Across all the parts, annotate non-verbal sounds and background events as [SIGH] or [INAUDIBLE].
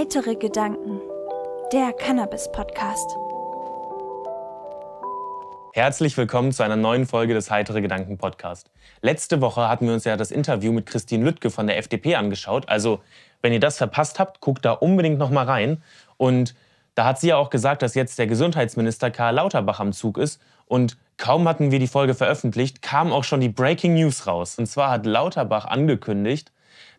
Heitere Gedanken, der Cannabis-Podcast. Herzlich willkommen zu einer neuen Folge des Heitere Gedanken Podcast. Letzte Woche hatten wir uns ja das Interview mit Christine Lüttke von der FDP angeschaut. Also, wenn ihr das verpasst habt, guckt da unbedingt nochmal rein. Und da hat sie ja auch gesagt, dass jetzt der Gesundheitsminister Karl Lauterbach am Zug ist. Und kaum hatten wir die Folge veröffentlicht, kam auch schon die Breaking News raus. Und zwar hat Lauterbach angekündigt,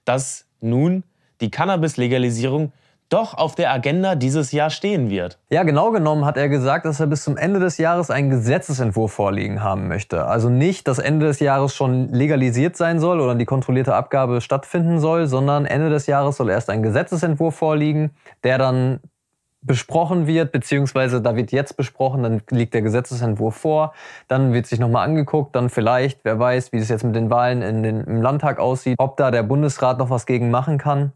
dass nun die Cannabis-Legalisierung doch auf der Agenda dieses Jahr stehen wird. Ja, genau genommen hat er gesagt, dass er bis zum Ende des Jahres einen Gesetzesentwurf vorliegen haben möchte. Also nicht, dass Ende des Jahres schon legalisiert sein soll oder die kontrollierte Abgabe stattfinden soll, sondern Ende des Jahres soll erst ein Gesetzesentwurf vorliegen, der dann besprochen wird, beziehungsweise da wird jetzt besprochen, dann liegt der Gesetzesentwurf vor, dann wird sich nochmal angeguckt, dann vielleicht, wer weiß, wie es jetzt mit den Wahlen in den, im Landtag aussieht, ob da der Bundesrat noch was gegen machen kann.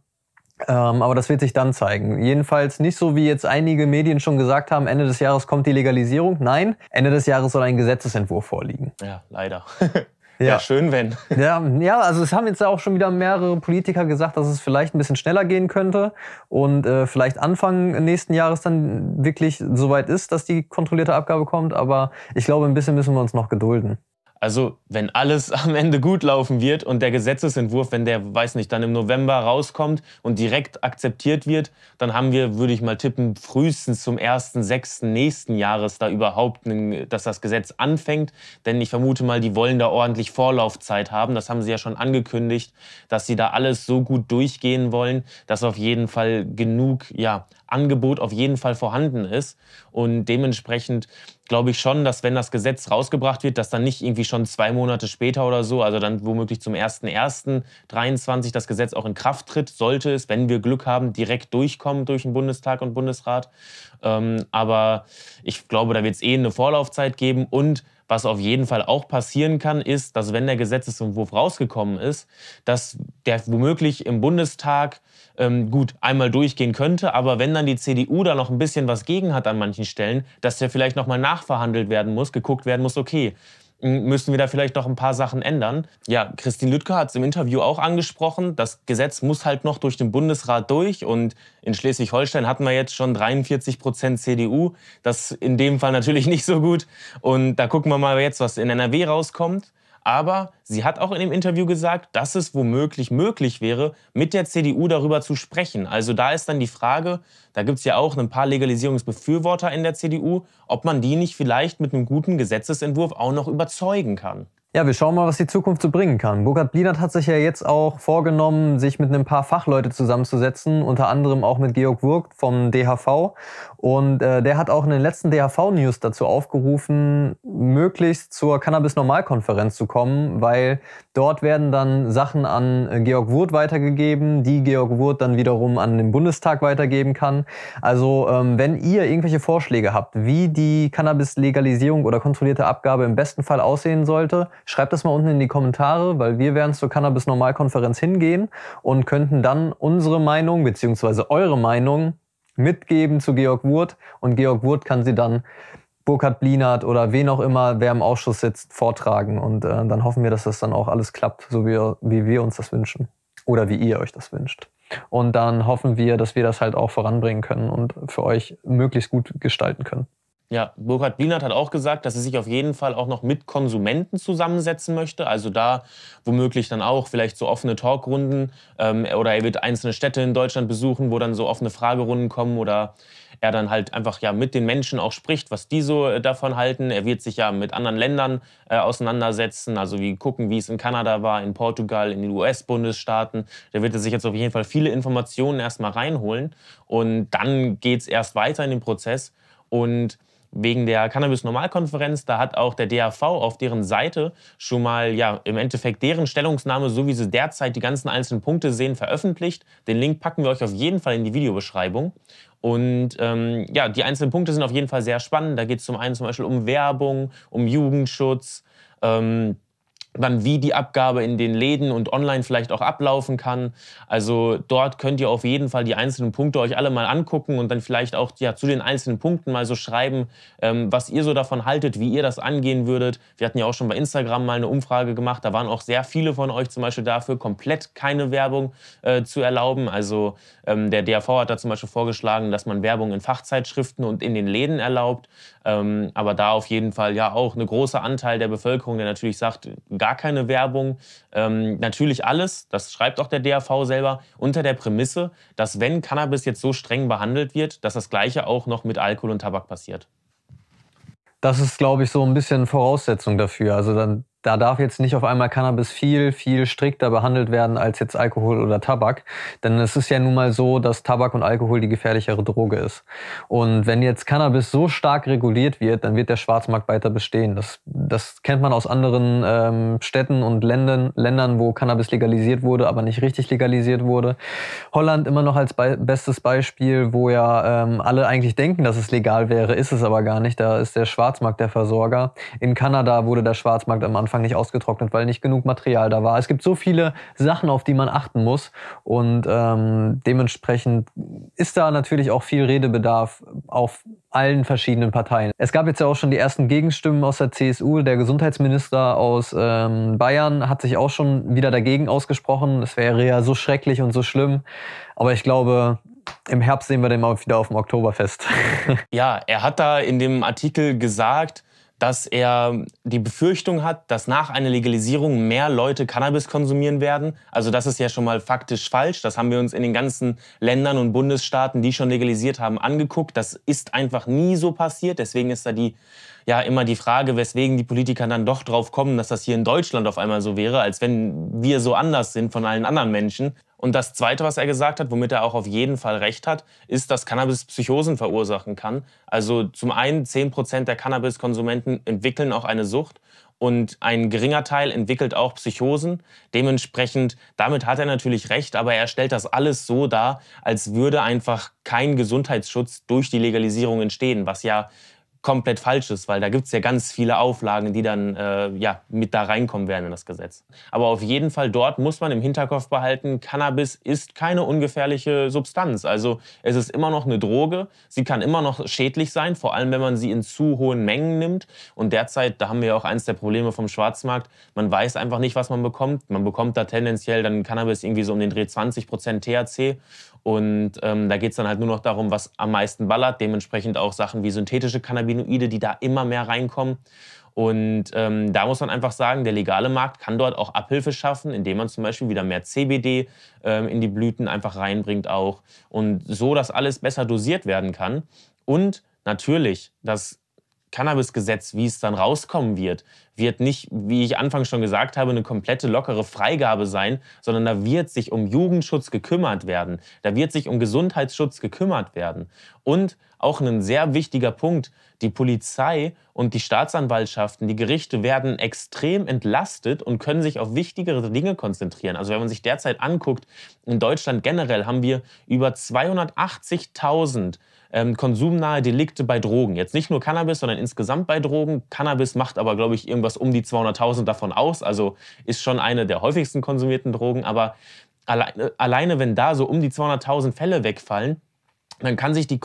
Ähm, aber das wird sich dann zeigen. Jedenfalls nicht so, wie jetzt einige Medien schon gesagt haben, Ende des Jahres kommt die Legalisierung. Nein, Ende des Jahres soll ein Gesetzesentwurf vorliegen. Ja, leider. [LAUGHS] Ja. ja. schön, wenn. [LAUGHS] Ja, ja, also es haben jetzt auch schon wieder mehrere Politiker gesagt, dass es vielleicht ein bisschen schneller gehen könnte und äh, vielleicht Anfang nächsten Jahres dann wirklich soweit ist, dass die kontrollierte Abgabe kommt. Aber ich glaube, ein bisschen müssen wir uns noch gedulden. Also, wenn alles [LAUGHS] am Ende gut laufen wird und der Gesetzesentwurf, wenn der, weiß nicht, dann im November rauskommt und direkt akzeptiert wird, dann haben wir, würde ich mal tippen, frühestens zum 1.6. nächsten Jahres da überhaupt, einen, dass das Gesetz anfängt. Denn ich vermute mal, die wollen da ordentlich Vorlaufzeit haben. Das haben sie ja schon angekündigt, dass sie da alles so gut durchgehen wollen, dass auf jeden Fall genug ja, Angebot auf jeden Fall vorhanden ist. Und dementsprechend glaube ich schon, dass wenn das Gesetz rausgebracht wird, dass dann nicht irgendwie schon zwei Monate später oder so, also dann womöglich zum 1.1.23 das Gesetz auch in Kraft tritt, sollte es, wenn wir Glück haben, direkt durchkommen durch den Bundestag und Bundesrat. Ähm, aber ich glaube, da wird es eh eine Vorlaufzeit geben und was auf jeden Fall auch passieren kann, ist, dass wenn der Gesetzesentwurf rausgekommen ist, dass der womöglich im Bundestag ähm, gut einmal durchgehen könnte. Aber wenn dann die CDU da noch ein bisschen was gegen hat an manchen Stellen, dass der vielleicht nochmal nachverhandelt werden muss, geguckt werden muss, okay, müssen wir da vielleicht noch ein paar Sachen ändern. Ja, Christine Lüttke hat es im Interview auch angesprochen, das Gesetz muss halt noch durch den Bundesrat durch und in Schleswig-Holstein hatten wir jetzt schon 43 Prozent CDU, das in dem Fall natürlich [LAUGHS] nicht so gut und da gucken wir mal jetzt, was in NRW rauskommt. Aber sie hat auch in dem Interview gesagt, dass es womöglich möglich wäre, mit der CDU darüber zu sprechen. Also da ist dann die Frage, da gibt es ja auch ein paar Legalisierungsbefürworter in der CDU, ob man die nicht vielleicht mit einem guten Gesetzesentwurf auch noch überzeugen kann. Ja, wir schauen mal, was die Zukunft so bringen kann. Burkhard Blinert hat sich ja jetzt auch vorgenommen, sich mit ein paar Fachleute zusammenzusetzen, unter anderem auch mit Georg Wurgt vom DHV. Und äh, der hat auch in den letzten DHV-News dazu aufgerufen, möglichst zur Cannabis-Normalkonferenz zu kommen, weil dort werden dann Sachen an Georg Wurth weitergegeben, die Georg Wurth dann wiederum an den Bundestag weitergeben kann. Also ähm, wenn ihr irgendwelche Vorschläge habt, wie die Cannabis-Legalisierung oder kontrollierte Abgabe im besten Fall aussehen sollte, Schreibt das mal unten in die Kommentare, weil wir werden zur Cannabis Normalkonferenz hingehen und könnten dann unsere Meinung bzw. eure Meinung mitgeben zu Georg Wurth und Georg Wurth kann sie dann Burkhard Blinert oder wen auch immer, wer im Ausschuss sitzt, vortragen. Und äh, dann hoffen wir, dass das dann auch alles klappt, so wie, wie wir uns das wünschen oder wie ihr euch das wünscht. Und dann hoffen wir, dass wir das halt auch voranbringen können und für euch möglichst gut gestalten können. Ja, Burkhard Bielert hat auch gesagt, dass er sich auf jeden Fall auch noch mit Konsumenten zusammensetzen möchte. Also da womöglich dann auch vielleicht so offene Talkrunden ähm, oder er wird einzelne Städte in Deutschland besuchen, wo dann so offene Fragerunden kommen oder er dann halt einfach ja mit den Menschen auch spricht, was die so äh, davon halten. Er wird sich ja mit anderen Ländern äh, auseinandersetzen, also wie gucken, wie es in Kanada war, in Portugal, in den US-Bundesstaaten. Da wird er sich jetzt auf jeden Fall viele Informationen erstmal reinholen und dann geht es erst weiter in den Prozess und wegen der Cannabis-Normalkonferenz. Da hat auch der DAV auf deren Seite schon mal ja, im Endeffekt deren Stellungnahme, so wie sie derzeit die ganzen einzelnen Punkte sehen, veröffentlicht. Den Link packen wir euch auf jeden Fall in die Videobeschreibung. Und ähm, ja, die einzelnen Punkte sind auf jeden Fall sehr spannend. Da geht es zum einen zum Beispiel um Werbung, um Jugendschutz. Ähm, dann wie die Abgabe in den Läden und online vielleicht auch ablaufen kann. Also dort könnt ihr auf jeden Fall die einzelnen Punkte euch alle mal angucken und dann vielleicht auch ja, zu den einzelnen Punkten mal so schreiben, ähm, was ihr so davon haltet, wie ihr das angehen würdet. Wir hatten ja auch schon bei Instagram mal eine Umfrage gemacht, da waren auch sehr viele von euch zum Beispiel dafür, komplett keine Werbung äh, zu erlauben. Also ähm, der DAV hat da zum Beispiel vorgeschlagen, dass man Werbung in Fachzeitschriften und in den Läden erlaubt. Ähm, aber da auf jeden Fall ja auch ein großer Anteil der Bevölkerung, der natürlich sagt, gar keine Werbung, ähm, natürlich alles, das schreibt auch der DAV selber, unter der Prämisse, dass wenn Cannabis jetzt so streng behandelt wird, dass das gleiche auch noch mit Alkohol und Tabak passiert. Das ist, glaube ich, so ein bisschen Voraussetzung dafür. Also dann, da darf jetzt nicht auf einmal Cannabis viel, viel strikter behandelt werden als jetzt Alkohol oder Tabak. Denn es ist ja nun mal so, dass Tabak und Alkohol die gefährlichere Droge ist. Und wenn jetzt Cannabis so stark reguliert wird, dann wird der Schwarzmarkt weiter bestehen. Das, das kennt man aus anderen ähm, Städten und Ländern, Ländern, wo Cannabis legalisiert wurde, aber nicht richtig legalisiert wurde. Holland immer noch als be bestes Beispiel, wo ja ähm, alle eigentlich denken, dass es legal wäre, ist es aber gar nicht. Da ist der Schwarzmarkt der Versorger. In Kanada wurde der Schwarzmarkt am Anfang Anfang nicht ausgetrocknet, weil nicht genug Material da war. Es gibt so viele Sachen, auf die man achten muss und ähm, dementsprechend ist da natürlich auch viel Redebedarf auf allen verschiedenen Parteien. Es gab jetzt ja auch schon die ersten Gegenstimmen aus der CSU. Der Gesundheitsminister aus ähm, Bayern hat sich auch schon wieder dagegen ausgesprochen. Es wäre ja so schrecklich und so schlimm. Aber ich glaube, im Herbst sehen wir den mal wieder auf dem Oktoberfest. [LAUGHS] ja, er hat da in dem Artikel gesagt, dass er die Befürchtung hat, dass nach einer Legalisierung mehr Leute Cannabis konsumieren werden. Also das ist ja schon mal faktisch falsch. Das haben wir uns in den ganzen Ländern und Bundesstaaten, die schon legalisiert haben, angeguckt. Das ist einfach nie so passiert. Deswegen ist da die ja immer die Frage, weswegen die Politiker dann doch drauf kommen, dass das hier in Deutschland auf einmal so wäre, als wenn wir so anders sind von allen anderen Menschen. Und das Zweite, was er gesagt hat, womit er auch auf jeden Fall recht hat, ist, dass Cannabis Psychosen verursachen kann. Also zum einen 10% Prozent der Cannabiskonsumenten entwickeln auch eine Sucht und ein geringer Teil entwickelt auch Psychosen. Dementsprechend, damit hat er natürlich recht, aber er stellt das alles so dar, als würde einfach kein Gesundheitsschutz durch die Legalisierung entstehen, was ja komplett falsch ist, weil da gibt es ja ganz viele Auflagen, die dann äh, ja, mit da reinkommen werden in das Gesetz. Aber auf jeden Fall dort muss man im Hinterkopf behalten, Cannabis ist keine ungefährliche Substanz. Also es ist immer noch eine Droge, sie kann immer noch schädlich sein, vor allem wenn man sie in zu hohen Mengen nimmt. Und derzeit, da haben wir ja auch eins der Probleme vom Schwarzmarkt, man weiß einfach nicht, was man bekommt. Man bekommt da tendenziell dann Cannabis irgendwie so um den Dreh 20% THC und ähm, da geht es dann halt nur noch darum, was am meisten ballert. Dementsprechend auch Sachen wie synthetische Cannabinoide, die da immer mehr reinkommen. Und ähm, da muss man einfach sagen, der legale Markt kann dort auch Abhilfe schaffen, indem man zum Beispiel wieder mehr CBD ähm, in die Blüten einfach reinbringt auch. Und so, dass alles besser dosiert werden kann. Und natürlich, dass Cannabis-Gesetz, wie es dann rauskommen wird, wird nicht, wie ich anfangs schon gesagt habe, eine komplette lockere Freigabe sein, sondern da wird sich um Jugendschutz gekümmert werden, da wird sich um Gesundheitsschutz gekümmert werden. Und auch ein sehr wichtiger Punkt, die Polizei und die Staatsanwaltschaften, die Gerichte werden extrem entlastet und können sich auf wichtigere Dinge konzentrieren. Also wenn man sich derzeit anguckt, in Deutschland generell haben wir über 280.000 ähm, konsumnahe Delikte bei Drogen. Jetzt nicht nur Cannabis, sondern insgesamt bei Drogen. Cannabis macht aber, glaube ich, irgendwas um die 200.000 davon aus. Also ist schon eine der häufigsten konsumierten Drogen. Aber alleine, alleine wenn da so um die 200.000 Fälle wegfallen, dann kann sich die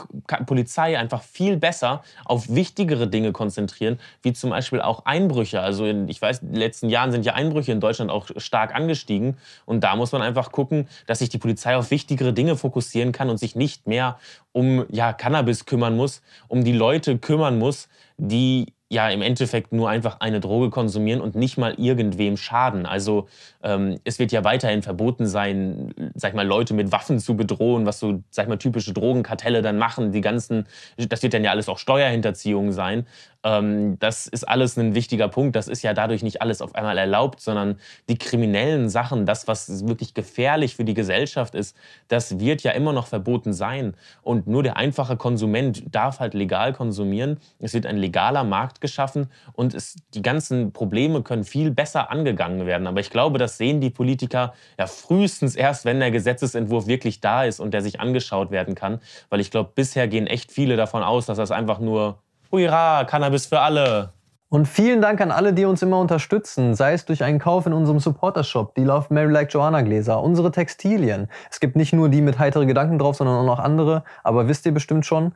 Polizei einfach viel besser auf wichtigere Dinge konzentrieren, wie zum Beispiel auch Einbrüche. Also in, ich weiß, in den letzten Jahren sind ja Einbrüche in Deutschland auch stark angestiegen. Und da muss man einfach gucken, dass sich die Polizei auf wichtigere Dinge fokussieren kann und sich nicht mehr um ja, Cannabis kümmern muss, um die Leute kümmern muss, die ja im Endeffekt nur einfach eine Droge konsumieren und nicht mal irgendwem schaden. Also ähm, es wird ja weiterhin verboten sein, sag ich mal, Leute mit Waffen zu bedrohen, was so, sag ich mal, typische Drogenkartelle dann machen. Die ganzen, das wird dann ja alles auch Steuerhinterziehung sein. Ähm, das ist alles ein wichtiger Punkt. Das ist ja dadurch nicht alles auf einmal erlaubt, sondern die kriminellen Sachen, das, was wirklich gefährlich für die Gesellschaft ist, das wird ja immer noch verboten sein. Und nur der einfache Konsument darf halt legal konsumieren. Es wird ein legaler Markt geschaffen und es, die ganzen Probleme können viel besser angegangen werden. Aber ich glaube, das sehen die Politiker ja frühestens erst, wenn der Gesetzesentwurf wirklich da ist und der sich angeschaut werden kann. Weil ich glaube, bisher gehen echt viele davon aus, dass das einfach nur Hurra, Cannabis für alle. Und vielen Dank an alle, die uns immer unterstützen, sei es durch einen Kauf in unserem Supporter-Shop, die Love Mary Like Joanna Gläser, unsere Textilien. Es gibt nicht nur die mit heitere Gedanken drauf, sondern auch noch andere, aber wisst ihr bestimmt schon.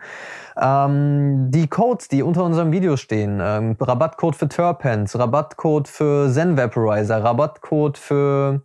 Ähm, die Codes, die unter unserem Video stehen, ähm, Rabattcode für Turpens, Rabattcode für Zen Vaporizer, Rabattcode für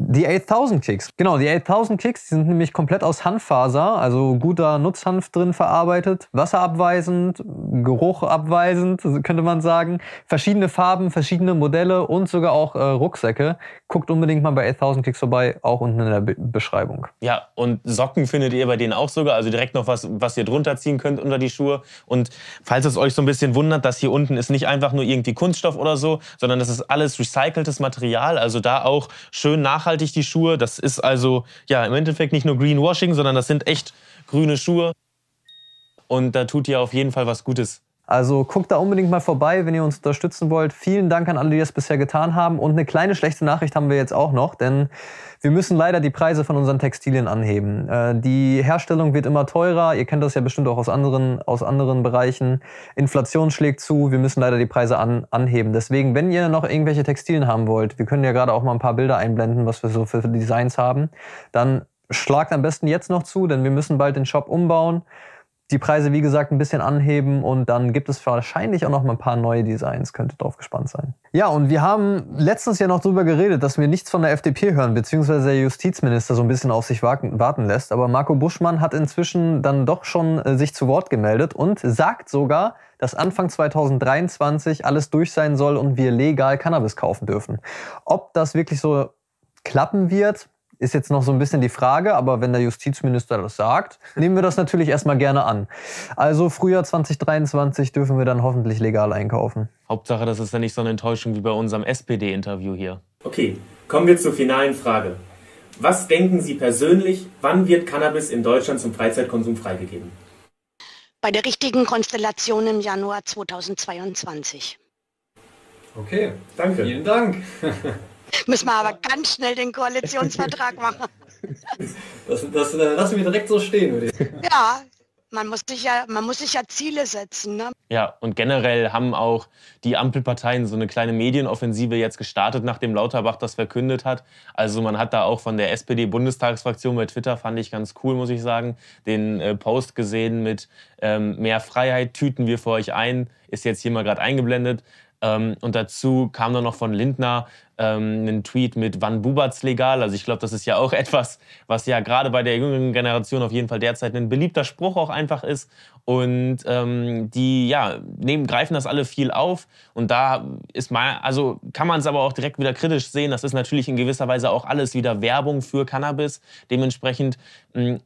die 8000 Kicks. Genau, die 8000 Kicks die sind nämlich komplett aus Hanffaser, also guter Nutzhanf drin verarbeitet, wasserabweisend, geruchabweisend, könnte man sagen. Verschiedene Farben, verschiedene Modelle und sogar auch äh, Rucksäcke guckt unbedingt mal bei 8000 Klicks vorbei, auch unten in der Be Beschreibung. Ja, und Socken findet ihr bei denen auch sogar, also direkt noch was, was ihr drunter ziehen könnt unter die Schuhe. Und falls es euch so ein bisschen wundert, dass hier unten ist nicht einfach nur irgendwie Kunststoff oder so, sondern das ist alles recyceltes Material, also da auch schön nachhaltig die Schuhe. Das ist also ja im Endeffekt nicht nur Greenwashing, sondern das sind echt grüne Schuhe. Und da tut ihr auf jeden Fall was Gutes. Also guckt da unbedingt mal vorbei, wenn ihr uns unterstützen wollt. Vielen Dank an alle, die das bisher getan haben. Und eine kleine schlechte Nachricht haben wir jetzt auch noch, denn wir müssen leider die Preise von unseren Textilien anheben. Äh, die Herstellung wird immer teurer. Ihr kennt das ja bestimmt auch aus anderen, aus anderen Bereichen. Inflation schlägt zu. Wir müssen leider die Preise an, anheben. Deswegen, wenn ihr noch irgendwelche Textilien haben wollt, wir können ja gerade auch mal ein paar Bilder einblenden, was wir so für Designs haben, dann schlagt am besten jetzt noch zu, denn wir müssen bald den Shop umbauen die Preise, wie gesagt, ein bisschen anheben und dann gibt es wahrscheinlich auch noch mal ein paar neue Designs. Könnte drauf gespannt sein. Ja, und wir haben letztens ja noch drüber geredet, dass wir nichts von der FDP hören, beziehungsweise der Justizminister so ein bisschen auf sich warten lässt. Aber Marco Buschmann hat inzwischen dann doch schon äh, sich zu Wort gemeldet und sagt sogar, dass Anfang 2023 alles durch sein soll und wir legal Cannabis kaufen dürfen. Ob das wirklich so klappen wird, ist jetzt noch so ein bisschen die Frage, aber wenn der Justizminister das sagt, nehmen wir das natürlich erstmal gerne an. Also Frühjahr 2023 dürfen wir dann hoffentlich legal einkaufen. Hauptsache, das ist ja nicht so eine Enttäuschung wie bei unserem SPD-Interview hier. Okay, kommen wir zur finalen Frage. Was denken Sie persönlich, wann wird Cannabis in Deutschland zum Freizeitkonsum freigegeben? Bei der richtigen Konstellation im Januar 2022. Okay, danke. Vielen Dank. [LAUGHS] Müssen wir aber ganz schnell den Koalitionsvertrag [LAUGHS] machen. Das, das äh, lassen wir direkt so stehen, würde ich Ja, man muss sich ja, man muss sich ja Ziele setzen. Ne? Ja, und generell haben auch die Ampelparteien so eine kleine Medienoffensive jetzt gestartet, nachdem Lauterbach das verkündet hat. Also man hat da auch von der SPD-Bundestagsfraktion bei Twitter, fand ich ganz cool, muss ich sagen, den äh, Post gesehen mit ähm, mehr Freiheit tüten wir für euch ein, ist jetzt hier mal gerade eingeblendet. Ähm, und dazu kam dann noch von Lindner ähm, ein Tweet mit Wann Bubatz legal? Also ich glaube, das ist ja auch [LAUGHS] etwas, was ja gerade bei der jüngeren Generation auf jeden Fall derzeit ein beliebter Spruch auch einfach ist. Und ähm, die ja, nehmen, greifen das alle viel auf. Und da ist mal, also kann man es aber auch direkt wieder kritisch sehen. Das ist natürlich in gewisser Weise auch alles wieder Werbung für Cannabis. Dementsprechend Mhm.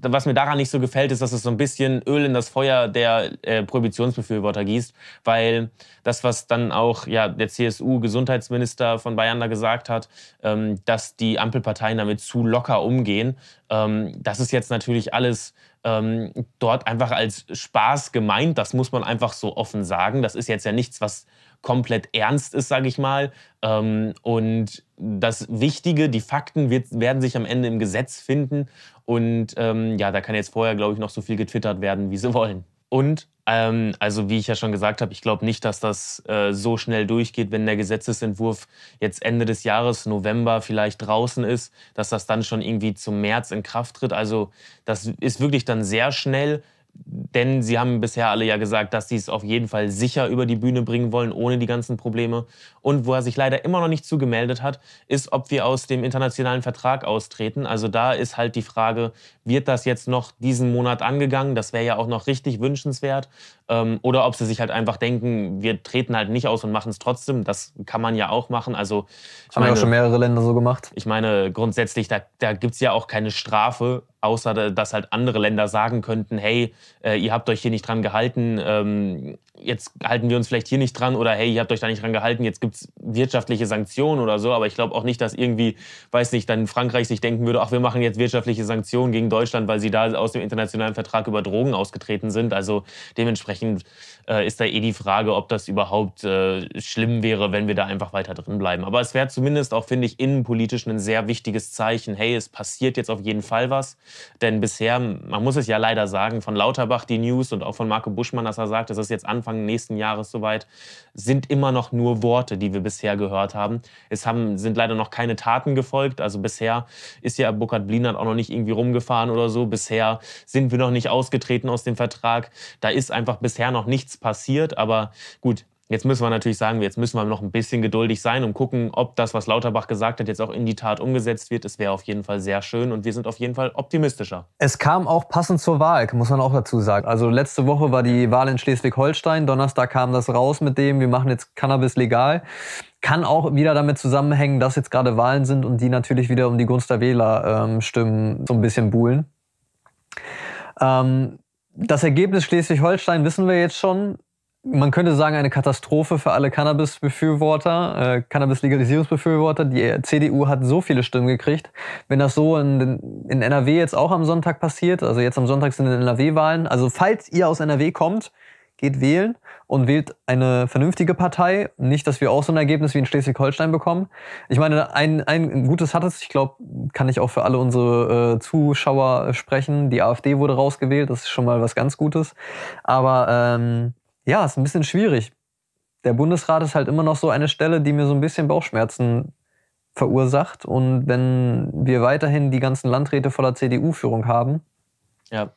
Was mir daran nicht so gefällt, ist, dass es so ein bisschen Öl in das Feuer der äh, Prohibitionsbefürworter gießt, weil das, was dann auch ja, der CSU-Gesundheitsminister von Bayern da gesagt hat, ähm, dass die Ampelparteien damit zu locker umgehen, ähm, das ist jetzt natürlich alles ähm, dort einfach als Spaß gemeint. Das muss man einfach so offen sagen. Das ist jetzt ja nichts, was komplett ernst ist, sage ich mal. Ähm, und das Wichtige, die Fakten wird, werden sich am Ende im Gesetz finden. Und ähm, ja, da kann jetzt vorher, glaube ich, noch so viel getwittert werden, wie sie wollen. Und ähm, also wie ich ja schon gesagt habe, ich glaube nicht, dass das äh, so schnell durchgeht, wenn der Gesetzesentwurf jetzt Ende des Jahres, November vielleicht draußen ist, dass das dann schon irgendwie zum März in Kraft tritt. Also das ist wirklich dann sehr schnell. Denn sie haben bisher alle ja gesagt, dass sie es auf jeden Fall sicher über die Bühne bringen wollen, ohne die ganzen Probleme. Und wo er sich leider immer noch nicht zugemeldet hat, ist, ob wir aus dem internationalen Vertrag austreten. Also da ist halt die Frage, wird das jetzt noch diesen Monat angegangen? Das wäre ja auch noch richtig wünschenswert. Ähm, oder ob sie sich halt einfach denken, wir treten halt nicht aus und machen es trotzdem. Das kann man ja auch machen. Also, haben ja auch schon mehrere Länder so gemacht. Ich meine, grundsätzlich, da, da gibt es ja auch keine Strafe außer dass halt andere Länder sagen könnten, hey, äh, ihr habt euch hier nicht dran gehalten, ähm, jetzt halten wir uns vielleicht hier nicht dran oder hey, ihr habt euch da nicht dran gehalten, jetzt gibt es wirtschaftliche Sanktionen oder so. Aber ich glaube auch nicht, dass irgendwie, weiß nicht, dann Frankreich sich denken würde, ach, wir machen jetzt wirtschaftliche Sanktionen gegen Deutschland, weil sie da aus dem internationalen Vertrag über Drogen ausgetreten sind. Also dementsprechend äh, ist da eh die Frage, ob das überhaupt äh, schlimm wäre, wenn wir da einfach weiter drin bleiben. Aber es wäre zumindest auch, finde ich, innenpolitisch ein sehr wichtiges Zeichen. Hey, es passiert jetzt auf jeden Fall was. Denn bisher, man muss es ja leider sagen, von Lauterbach die News und auch von Marco Buschmann, dass er sagt, es ist jetzt Anfang nächsten Jahres soweit, sind immer noch nur Worte, die wir bisher gehört haben. Es haben, sind leider noch keine Taten gefolgt. Also bisher ist ja Burkhard Blinert auch noch nicht irgendwie rumgefahren oder so. Bisher sind wir noch nicht ausgetreten aus dem Vertrag. Da ist einfach bisher noch nichts passiert. Aber gut, Jetzt müssen wir natürlich sagen, jetzt müssen wir noch ein bisschen geduldig sein und gucken, ob das, was Lauterbach gesagt hat, jetzt auch in die Tat umgesetzt wird. Es wäre auf jeden Fall sehr schön und wir sind auf jeden Fall optimistischer. Es kam auch passend zur Wahl, muss man auch dazu sagen. Also letzte Woche war die Wahl in Schleswig-Holstein. Donnerstag kam das raus mit dem, wir machen jetzt Cannabis legal. Kann auch wieder damit zusammenhängen, dass jetzt gerade Wahlen sind und die natürlich wieder um die Gunst der Wähler ähm, stimmen, so ein bisschen buhlen. Ähm, das Ergebnis Schleswig-Holstein wissen wir jetzt schon man könnte sagen, eine Katastrophe für alle Cannabis-Befürworter, äh, Cannabis-Legalisierungsbefürworter. Die CDU hat so viele Stimmen gekriegt. Wenn das so in, in NRW jetzt auch am Sonntag passiert, also jetzt am Sonntag sind NRW-Wahlen, also falls ihr aus NRW kommt, geht wählen und wählt eine vernünftige Partei. Nicht, dass wir auch so ein Ergebnis wie in Schleswig-Holstein bekommen. Ich meine, ein, ein gutes hat es. Ich glaube, kann ich auch für alle unsere äh, Zuschauer sprechen. Die AfD wurde rausgewählt. Das ist schon mal was ganz Gutes. Aber ähm, ja, ist ein bisschen schwierig. Der Bundesrat ist halt immer noch so eine Stelle, die mir so ein bisschen Bauchschmerzen verursacht. Und wenn wir weiterhin die ganzen Landräte voller CDU-Führung haben, ja.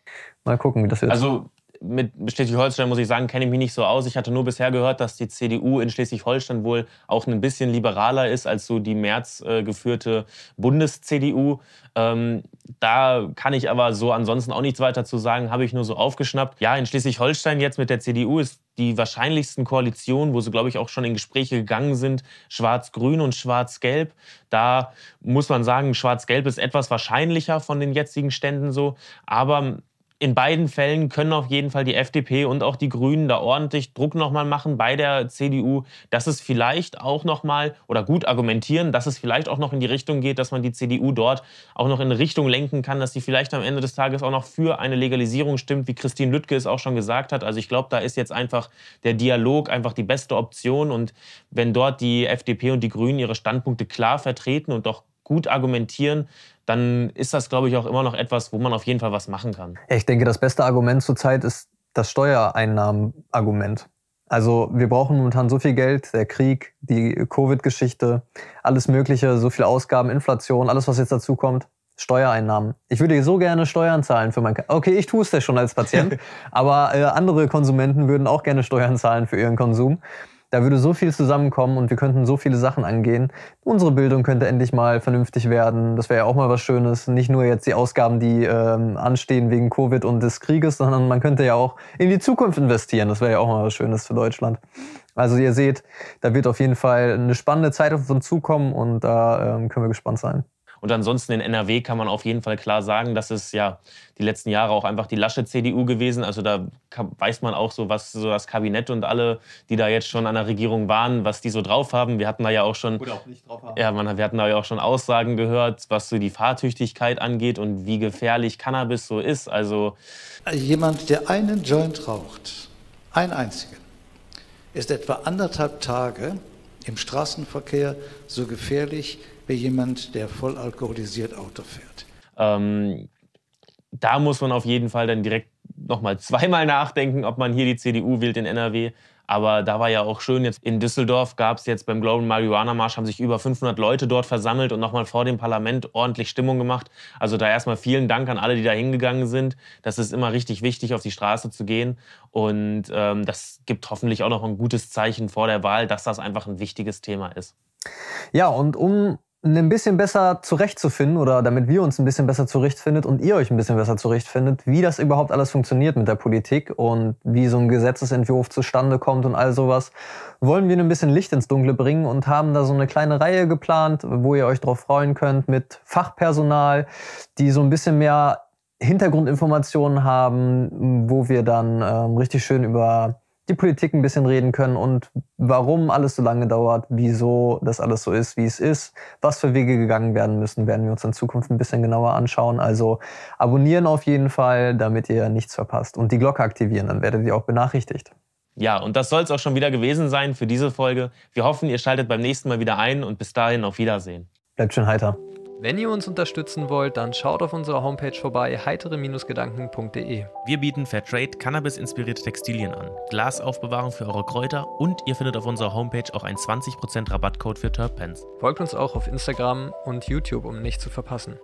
mal gucken, wie das jetzt. Also mit Schleswig-Holstein muss ich sagen, kenne ich mich nicht so aus. Ich hatte nur bisher gehört, dass die CDU in Schleswig-Holstein wohl auch ein bisschen liberaler ist als so die März äh, geführte Bundes-CDU. Ähm, da kann ich aber so ansonsten auch nichts weiter zu sagen, habe ich nur so aufgeschnappt. Ja, in Schleswig-Holstein jetzt mit der CDU ist die wahrscheinlichsten Koalitionen, wo sie, glaube ich, auch schon in Gespräche gegangen sind, Schwarz-Grün und Schwarz-Gelb. Da muss man sagen, Schwarz-Gelb ist etwas wahrscheinlicher von den jetzigen Ständen so. Aber in beiden Fällen können auf jeden Fall die FDP und auch die Grünen da ordentlich Druck nochmal machen bei der CDU, dass es vielleicht auch nochmal oder gut argumentieren, dass es vielleicht auch noch in die Richtung geht, dass man die CDU dort auch noch in Richtung lenken kann, dass sie vielleicht am Ende des Tages auch noch für eine Legalisierung stimmt, wie Christine Lüttke es auch schon gesagt hat. Also ich glaube, da ist jetzt einfach der Dialog einfach die beste Option und wenn dort die FDP und die Grünen ihre Standpunkte klar vertreten und auch gut argumentieren, dann ist das, glaube ich, auch immer noch etwas, wo man auf jeden Fall was machen kann. Ich denke, das beste Argument zurzeit ist das Steuereinnahmen-Argument. Also wir brauchen momentan so viel Geld, der Krieg, die Covid-Geschichte, alles Mögliche, so viel Ausgaben, Inflation, alles, was jetzt dazu kommt. Steuereinnahmen. Ich würde so gerne Steuern zahlen für mein. K okay, ich tue es ja schon als Patient, [LAUGHS] aber äh, andere Konsumenten würden auch gerne Steuern zahlen für ihren Konsum. Da würde so viel zusammenkommen und wir könnten so viele Sachen angehen. Unsere Bildung könnte endlich mal vernünftig werden. Das wäre ja auch mal was Schönes. Nicht nur jetzt die Ausgaben, die ähm, anstehen wegen Covid und des Krieges, sondern man könnte ja auch in die Zukunft investieren. Das wäre ja auch mal was Schönes für Deutschland. Also ihr seht, da wird auf jeden Fall eine spannende Zeit auf uns zukommen und da ähm, können wir gespannt sein. Und ansonsten in NRW kann man auf jeden Fall klar sagen, dass es ja die letzten Jahre auch einfach die lasche CDU gewesen. Also da weiß man auch so, was so das Kabinett und alle, die da jetzt schon an der Regierung waren, was die so drauf haben. Wir hatten da ja auch schon, Gut, auch ja, wir hatten da ja auch schon Aussagen gehört, was so die Fahrtüchtigkeit angeht und wie gefährlich Cannabis so ist. Also jemand, der einen Joint raucht, einen einzigen, ist etwa anderthalb Tage im Straßenverkehr so gefährlich wie jemand, der voll alkoholisiert Auto fährt. Ähm, da muss man auf jeden Fall dann direkt nochmal zweimal nachdenken, ob man hier die CDU wählt in NRW. Aber da war ja auch schön, jetzt in Düsseldorf gab es jetzt beim Global Marihuana Marsch, haben sich über 500 Leute dort versammelt und nochmal vor dem Parlament ordentlich Stimmung gemacht. Also da erstmal vielen Dank an alle, die da hingegangen sind. Das ist immer richtig wichtig, auf die Straße zu gehen. Und ähm, das gibt hoffentlich auch noch ein gutes Zeichen vor der Wahl, dass das einfach ein wichtiges Thema ist. Ja, und um ein bisschen besser zurechtzufinden oder damit wir uns ein bisschen besser zurechtfindet und ihr euch ein bisschen besser zurechtfindet, wie das überhaupt alles funktioniert mit der Politik und wie so ein Gesetzesentwurf zustande kommt und all sowas, wollen wir ein bisschen Licht ins Dunkle bringen und haben da so eine kleine Reihe geplant, wo ihr euch drauf freuen könnt mit Fachpersonal, die so ein bisschen mehr Hintergrundinformationen haben, wo wir dann ähm, richtig schön über die Politik ein bisschen reden können und warum alles so lange dauert, wieso das alles so ist, wie es ist, was für Wege gegangen werden müssen, werden wir uns in Zukunft ein bisschen genauer anschauen. Also abonnieren auf jeden Fall, damit ihr nichts verpasst und die Glocke aktivieren, dann werdet ihr auch benachrichtigt. Ja, und das soll es auch schon wieder gewesen sein für diese Folge. Wir hoffen, ihr schaltet beim nächsten Mal wieder ein und bis dahin auf Wiedersehen. Bleibt schön heiter. Wenn ihr uns unterstützen wollt, dann schaut auf unserer Homepage vorbei, heitere-gedanken.de. Wir bieten Fairtrade Cannabis-inspirierte Textilien an, Glasaufbewahrung für eure Kräuter und ihr findet auf unserer Homepage auch einen 20% Rabattcode für Terpens. Folgt uns auch auf Instagram und YouTube, um nichts zu verpassen.